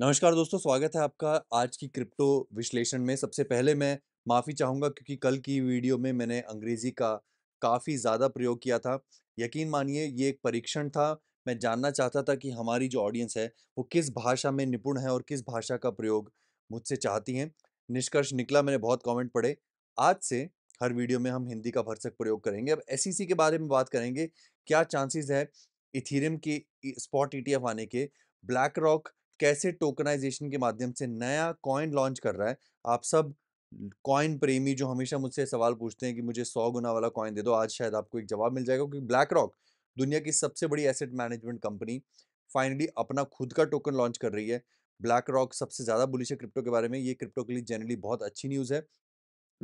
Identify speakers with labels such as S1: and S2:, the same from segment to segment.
S1: नमस्कार दोस्तों स्वागत है आपका आज की क्रिप्टो विश्लेषण में सबसे पहले मैं माफ़ी चाहूँगा क्योंकि कल की वीडियो में मैंने अंग्रेज़ी का काफ़ी ज़्यादा प्रयोग किया था यकीन मानिए ये एक परीक्षण था मैं जानना चाहता था कि हमारी जो ऑडियंस है वो किस भाषा में निपुण है और किस भाषा का प्रयोग मुझसे चाहती हैं निष्कर्ष निकला मैंने बहुत कॉमेंट पढ़े आज से हर वीडियो में हम हिंदी का भरसक प्रयोग करेंगे अब एस के बारे में बात करेंगे क्या चांसेज है इथीरियम के स्पॉट ई आने के ब्लैक रॉक कैसे टोकनाइजेशन के माध्यम से नया कॉइन लॉन्च कर रहा है आप सब कॉइन प्रेमी जो हमेशा मुझसे सवाल पूछते हैं कि मुझे सौ गुना वाला कॉइन दे दो आज शायद आपको एक जवाब मिल जाएगा क्योंकि ब्लैक रॉक दुनिया की सबसे बड़ी एसेट मैनेजमेंट कंपनी फाइनली अपना खुद का टोकन लॉन्च कर रही है ब्लैक रॉक सबसे ज़्यादा बुलिश है क्रिप्टो के बारे में ये क्रिप्टो के लिए जनरली बहुत अच्छी न्यूज़ है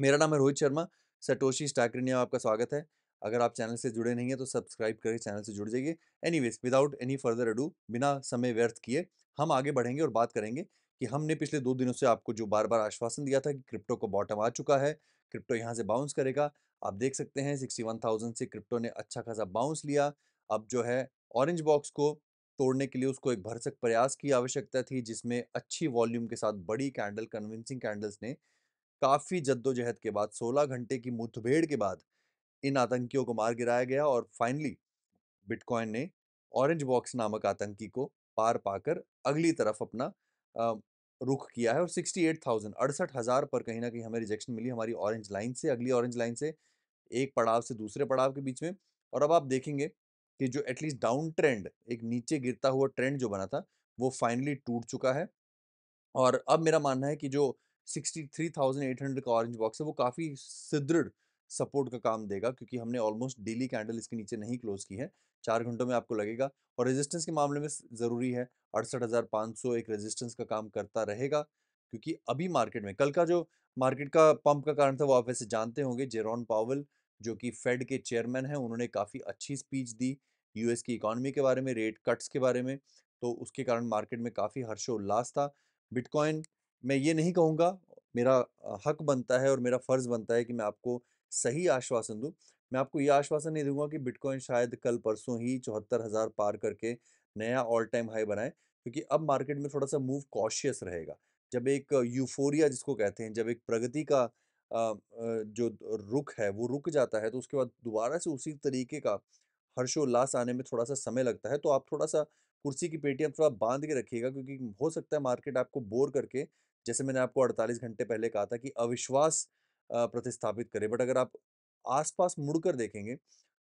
S1: मेरा नाम है रोहित शर्मा सटोशी स्टैकरी आपका स्वागत है अगर आप चैनल से जुड़े नहीं हैं तो सब्सक्राइब करके चैनल से जुड़ जाइए anyways without any further ado बिना समय व्यर्थ किए हम आगे बढ़ेंगे और बात करेंगे कि हमने पिछले दो दिनों से आपको जो बार बार आश्वासन दिया था कि क्रिप्टो को बॉटम आ चुका है क्रिप्टो यहाँ से बाउंस करेगा आप देख सकते हैं सिक्सटी वन थाउजेंड से क्रिप्टो ने अच्छा खासा बाउंस लिया अब जो है ऑरेंज बॉक्स को तोड़ने के लिए उसको एक भरसक प्रयास की आवश्यकता थी जिसमें अच्छी वॉल्यूम के साथ बड़ी कैंडल कन्विंसिंग कैंडल्स ने काफ़ी जद्दोजहद के बाद 16 घंटे की मुठभेड़ के बाद इन आतंकियों को मार गिराया गया और फाइनली बिटकॉइन ने ऑरेंज बॉक्स नामक आतंकी को पार पाकर अगली तरफ अपना रुख किया है और सिक्सटी एट थाउजेंड अड़सठ हज़ार पर कहीं ना कहीं हमें रिजेक्शन मिली हमारी ऑरेंज लाइन से अगली ऑरेंज लाइन से एक पड़ाव से दूसरे पड़ाव के बीच में और अब आप देखेंगे कि जो एटलीस्ट डाउन ट्रेंड एक नीचे गिरता हुआ ट्रेंड जो बना था वो फाइनली टूट चुका है और अब मेरा मानना है कि जो sixty three thousand eight hundred का ऑरेंज बॉक्स है वो काफ़ी सुदृढ़ सपोर्ट का काम देगा क्योंकि हमने ऑलमोस्ट डेली कैंडल इसके नीचे नहीं क्लोज की है चार घंटों में आपको लगेगा और रेजिस्टेंस के मामले में ज़रूरी है अड़सठ हज़ार पाँच सौ एक रेजिस्टेंस का काम करता रहेगा क्योंकि अभी मार्केट में कल का जो मार्केट का पंप का कारण था वो आप वैसे जानते होंगे जेरॉन पावल जो कि फेड के चेयरमैन हैं उन्होंने काफ़ी अच्छी स्पीच दी यूएस की इकोनॉमी के बारे में रेट कट्स के बारे में तो उसके कारण मार्केट में काफ़ी हर्षोल्लास था बिटकॉइन मैं ये नहीं कहूँगा मेरा हक बनता है और मेरा फ़र्ज़ बनता है कि मैं आपको सही आश्वासन दूँ मैं आपको ये आश्वासन नहीं दूंगा कि बिटकॉइन शायद कल परसों ही चौहत्तर हज़ार पार करके नया ऑल टाइम हाई बनाए क्योंकि अब मार्केट में थोड़ा सा मूव कॉशियस रहेगा जब एक यूफोरिया जिसको कहते हैं जब एक प्रगति का जो रुख है वो रुक जाता है तो उसके बाद दोबारा से उसी तरीके का हर्षोल्लास आने में थोड़ा सा समय लगता है तो आप थोड़ा सा कुर्सी की पेटियाँ थोड़ा बांध के रखिएगा क्योंकि हो सकता है मार्केट आपको बोर करके जैसे मैंने आपको 48 घंटे पहले कहा था कि अविश्वास प्रतिस्थापित करें बट अगर आप आसपास मुड़कर देखेंगे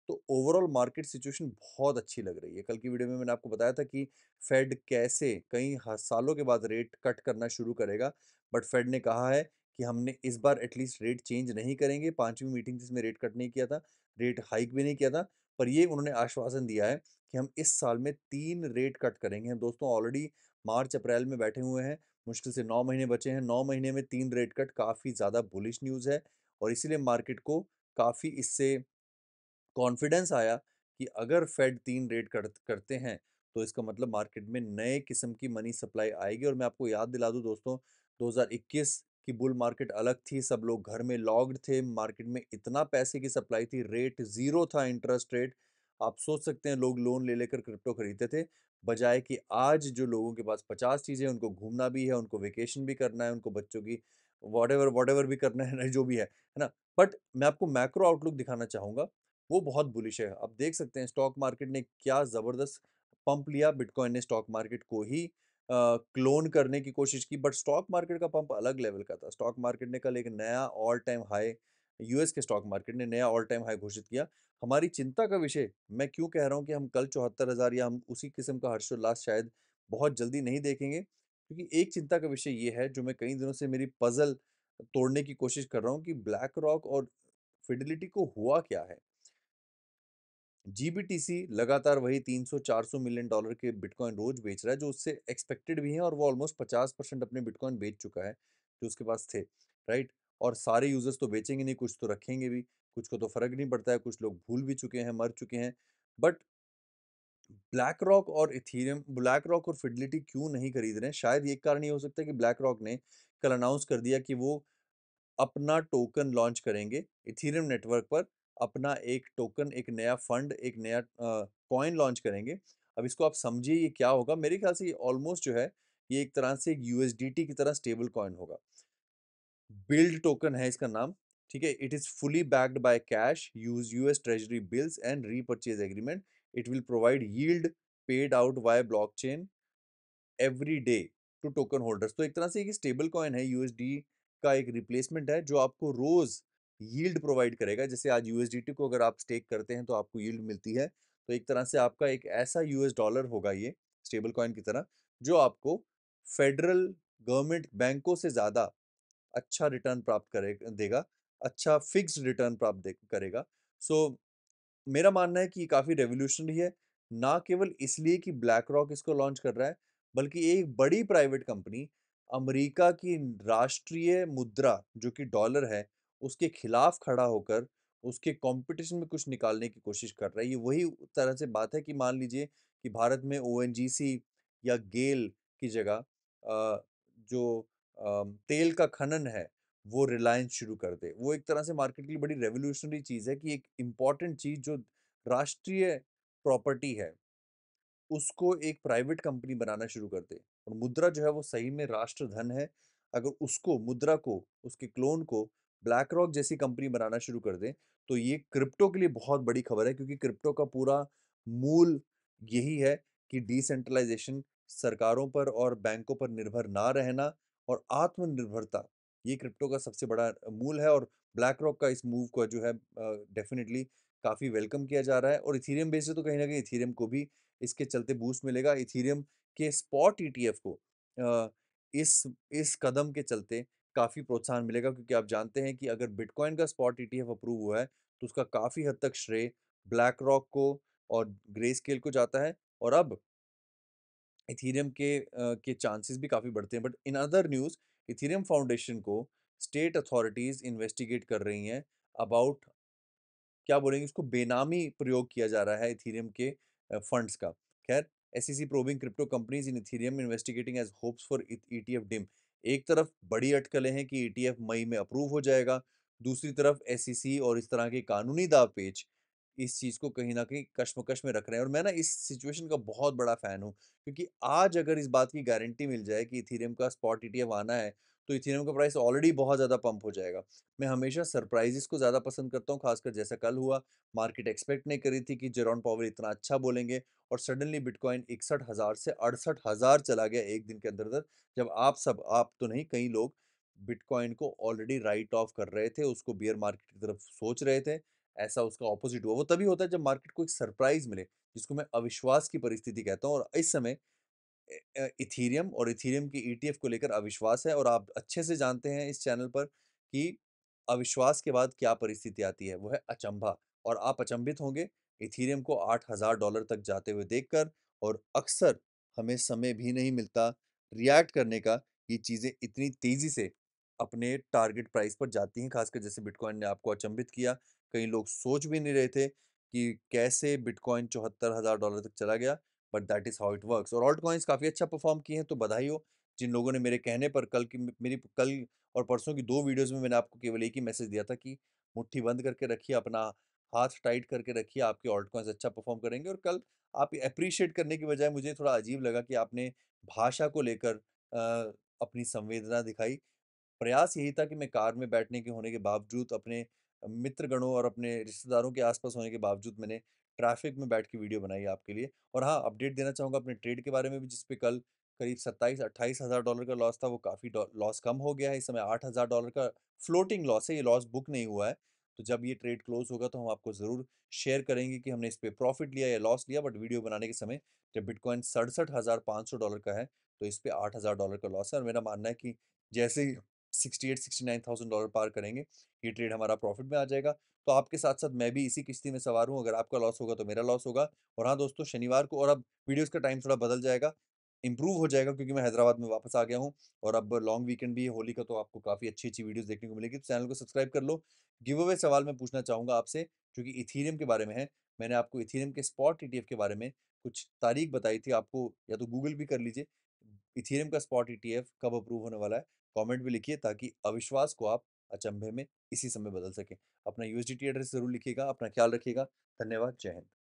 S1: तो ओवरऑल मार्केट सिचुएशन बहुत अच्छी लग रही है कल की वीडियो में मैंने आपको बताया था कि फेड कैसे कई सालों के बाद रेट कट करना शुरू करेगा बट फेड ने कहा है कि हमने इस बार एटलीस्ट रेट चेंज नहीं करेंगे पांचवी मीटिंग जिसमें रेट कट नहीं किया था रेट हाइक भी नहीं किया था पर ये उन्होंने आश्वासन दिया है कि हम इस साल में तीन रेट कट करेंगे दोस्तों ऑलरेडी मार्च अप्रैल में बैठे हुए हैं मुश्किल से नौ महीने बचे हैं नौ महीने में तीन रेट कट काफ़ी ज़्यादा बुलिश न्यूज़ है और इसीलिए मार्केट को काफ़ी इससे कॉन्फिडेंस आया कि अगर फेड तीन रेट कर, करते हैं तो इसका मतलब मार्केट में नए किस्म की मनी सप्लाई आएगी और मैं आपको याद दिला दूँ दोस्तों 2021 की बुल मार्केट अलग थी सब लोग घर में लॉग्ड थे मार्केट में इतना पैसे की सप्लाई थी रेट ज़ीरो था इंटरेस्ट रेट आप सोच सकते हैं लोग लोन ले लेकर क्रिप्टो खरीदते थे बजाय कि आज जो लोगों के पास पचास चीज़ें उनको घूमना भी है उनको वेकेशन भी करना है उनको बच्चों की वॉट एवर वॉट एवर भी करना है जो भी है है ना बट मैं आपको मैक्रो आउटलुक दिखाना चाहूँगा वो बहुत बुलिश है आप देख सकते हैं स्टॉक मार्केट ने क्या ज़बरदस्त पंप लिया बिटकॉइन ने स्टॉक मार्केट को ही क्लोन uh, करने की कोशिश की बट स्टॉक मार्केट का पंप अलग लेवल का था स्टॉक मार्केट ने कल एक नया ऑल टाइम हाई यूएस के स्टॉक मार्केट ने नया ऑल टाइम हाई घोषित किया हमारी चिंता का विषय मैं क्यों कह रहा हूँ कि हम कल चौहत्तर हज़ार या हम उसी किस्म का हर्षोल्लास शायद बहुत जल्दी नहीं देखेंगे क्योंकि एक चिंता का विषय ये है जो मैं कई दिनों से मेरी पजल तोड़ने की कोशिश कर रहा हूँ कि ब्लैक रॉक और फिडिलिटी को हुआ क्या है जीबीटीसी लगातार वही 300-400 मिलियन डॉलर के बिटकॉइन रोज बेच रहा है जो उससे एक्सपेक्टेड भी है और वो ऑलमोस्ट 50 परसेंट अपने बिटकॉइन बेच चुका है जो उसके पास थे राइट और सारे यूज़र्स तो बेचेंगे नहीं कुछ तो रखेंगे भी कुछ को तो फ़र्क नहीं पड़ता है कुछ लोग भूल भी चुके हैं मर चुके हैं बट ब्लैक रॉक और इथीरियम ब्लैक रॉक और फिडलिटी क्यों नहीं खरीद रहे हैं शायद ये कारण ये हो सकता है कि ब्लैक रॉक ने कल अनाउंस कर दिया कि वो अपना टोकन लॉन्च करेंगे इथीरियम नेटवर्क पर अपना एक टोकन एक नया फंड एक नया कॉइन लॉन्च करेंगे अब इसको आप समझिए ये क्या होगा मेरे ख्याल से ये ऑलमोस्ट जो है ये एक तरह से एक की तरह स्टेबल कॉइन होगा बिल्ड टोकन है इसका नाम ठीक है it is fully backed by cash use US treasury bills and repurchase agreement it will provide yield paid out block blockchain every day to token holders तो एक तरह से एक स्टेबल कॉइन है यू का एक रिप्लेसमेंट है जो आपको रोज़ यील्ड प्रोवाइड करेगा जैसे आज यू को अगर आप स्टेक करते हैं तो आपको यील्ड मिलती है तो एक तरह से आपका एक ऐसा यूएस डॉलर होगा ये स्टेबल कॉइन की तरह जो आपको फेडरल गवर्नमेंट बैंकों से ज़्यादा अच्छा रिटर्न प्राप्त करे देगा अच्छा फिक्स रिटर्न प्राप्त करेगा सो so, मेरा मानना है कि काफ़ी रेवोल्यूशनरी है ना केवल इसलिए कि ब्लैक रॉक इसको लॉन्च कर रहा है बल्कि एक बड़ी प्राइवेट कंपनी अमेरिका की राष्ट्रीय मुद्रा जो कि डॉलर है उसके खिलाफ खड़ा होकर उसके कंपटीशन में कुछ निकालने की कोशिश कर रहा है ये वही तरह से बात है कि मान लीजिए कि भारत में ओ या गेल की जगह जो तेल का खनन है वो रिलायंस शुरू कर दे वो एक तरह से मार्केट के लिए बड़ी रेवोल्यूशनरी चीज़ है कि एक इम्पॉर्टेंट चीज़ जो राष्ट्रीय प्रॉपर्टी है उसको एक प्राइवेट कंपनी बनाना शुरू कर दे और मुद्रा जो है वो सही में राष्ट्र धन है अगर उसको मुद्रा को उसके क्लोन को ब्लैक रॉक जैसी कंपनी बनाना शुरू कर दे तो ये क्रिप्टो के लिए बहुत बड़ी खबर है क्योंकि क्रिप्टो का पूरा मूल यही है कि डिसेंट्रलाइजेशन सरकारों पर और बैंकों पर निर्भर ना रहना और आत्मनिर्भरता ये क्रिप्टो का सबसे बड़ा मूल है और ब्लैक रॉक का इस मूव को जो है डेफिनेटली काफ़ी वेलकम किया जा रहा है और इथीरियम बेस से तो कहीं ना कहीं इथीरियम को भी इसके चलते बूस्ट मिलेगा इथीरियम के स्पॉट ई e को इस इस कदम के चलते काफ़ी प्रोत्साहन मिलेगा क्योंकि आप जानते हैं कि अगर बिटकॉइन का स्पॉट ई e अप्रूव हुआ है तो उसका काफ़ी हद तक श्रेय ब्लैक रॉक को और ग्रे स्केल को जाता है और अब इथीरियम के के चांसेस भी काफ़ी बढ़ते हैं but in other news Ethereum Foundation को स्टेट अथॉरिटीज़ इन्वेस्टिगेट कर रही हैं अबाउट क्या बोलेंगे उसको बेनामी प्रयोग किया जा रहा है इथीरियम के फंड्स का खैर S C C probing crypto companies in Ethereum investigating as hopes for E T F dim एक तरफ बड़ी अटकलें हैं कि ई टी एफ मई में अप्रूव हो जाएगा दूसरी तरफ एस सी सी और इस तरह के कानूनी दाव पेच इस चीज़ को कहीं ना कहीं कश्मकश में रख रहे हैं और मैं ना इस सिचुएशन का बहुत बड़ा फ़ैन हूँ क्योंकि आज अगर इस बात की गारंटी मिल जाए कि इथीरियम का स्पॉट ई आना है तो इथेरियम का प्राइस ऑलरेडी बहुत ज़्यादा पंप हो जाएगा मैं हमेशा सरप्राइजेस को ज़्यादा पसंद करता हूँ खासकर जैसा कल हुआ मार्केट एक्सपेक्ट नहीं करी थी कि जेरॉन पावर इतना अच्छा बोलेंगे और सडनली बिटकॉइन इकसठ हज़ार से अड़सठ हज़ार चला गया एक दिन के अंदर अंदर जब आप सब आप तो नहीं कई लोग बिटकॉइन को ऑलरेडी राइट ऑफ कर रहे थे उसको बियर मार्केट की तरफ सोच रहे थे ऐसा उसका ऑपोजिट हुआ वो तभी होता है जब मार्केट को एक सरप्राइज मिले जिसको मैं अविश्वास की परिस्थिति कहता हूँ और इस समय इथीरियम और इथीरियम के ई e को लेकर अविश्वास है और आप अच्छे से जानते हैं इस चैनल पर कि अविश्वास के बाद क्या परिस्थिति आती है वो है अचंभा और आप अचंभित होंगे इथीरियम को आठ हज़ार डॉलर तक जाते हुए देखकर और अक्सर हमें समय भी नहीं मिलता रिएक्ट करने का ये चीज़ें इतनी तेज़ी से अपने टारगेट प्राइस पर जाती हैं खासकर जैसे बिटकॉइन ने आपको अचंभित किया कई लोग सोच भी नहीं रहे थे कि कैसे बिटकॉइन चौहत्तर हज़ार डॉलर तक चला गया but that is how it works और ऑल्ट कॉइन्स काफ़ी अच्छा परफॉर्म किए हैं तो बधाई हो जिन लोगों ने मेरे कहने पर कल की मेरी कल और परसों की दो वीडियोज़ में मैंने आपको केवल एक ही मैसेज दिया था कि मुट्ठी बंद करके रखिए अपना हाथ टाइट करके रखिए आपके ऑल्ट कॉइन्स अच्छा परफॉर्म करेंगे और कल आप अप्रिशिएट करने की बजाय मुझे थोड़ा अजीब लगा कि आपने भाषा को लेकर अपनी संवेदना दिखाई प्रयास यही था कि मैं कार में बैठने के होने के बावजूद अपने मित्रगणों और अपने रिश्तेदारों के आसपास होने के बावजूद मैंने ट्रैफिक में बैठ के वीडियो बनाई आपके लिए और हाँ अपडेट देना चाहूँगा अपने ट्रेड के बारे में भी जिसपे कल करीब सत्ताईस अट्ठाईस हज़ार डॉलर का लॉस था वो काफ़ी लॉस कम हो गया है इस समय आठ हज़ार डॉलर का फ्लोटिंग लॉस है ये लॉस बुक नहीं हुआ है तो जब ये ट्रेड क्लोज होगा तो हम आपको ज़रूर शेयर करेंगे कि हमने इस पर प्रॉफिट लिया या लॉस लिया बट वीडियो बनाने के समय जब बिटकॉइन सड़सठ हज़ार पाँच सौ डॉलर का है तो इस पर आठ हज़ार डॉलर का लॉस है और मेरा मानना है कि जैसे ही sixty eight sixty nine thousand dollar पार करेंगे ये ट्रेड हमारा प्रॉफिट में आ जाएगा तो आपके साथ साथ मैं भी इसी किस्ती में सवार हूँ अगर आपका लॉस होगा तो मेरा लॉस होगा और हाँ दोस्तों शनिवार को और अब वीडियोज़ का टाइम थोड़ा बदल जाएगा इंप्रूव हो जाएगा क्योंकि मैं हैदराबाद में वापस आ गया हूँ और अब लॉन्ग वीकेंड भी है होली का तो आपको काफ़ी अच्छी अच्छी वीडियोस देखने को मिलेगी तो चैनल को सब्सक्राइब कर लो गिव अवे सवाल मैं पूछना चाहूँगा आपसे जो कि इथीरियम के बारे में है मैंने आपको इथीरियम के स्पॉट ई के बारे में कुछ तारीख बताई थी आपको या तो गूगल भी कर लीजिए इथीरियम का स्पॉट ई कब अप्रूव होने वाला है कमेंट भी लिखिए ताकि अविश्वास को आप अचंभे में इसी समय बदल सकें अपना यूएसडीटी एड्रेस जरूर लिखिएगा अपना ख्याल रखिएगा धन्यवाद जय हिंद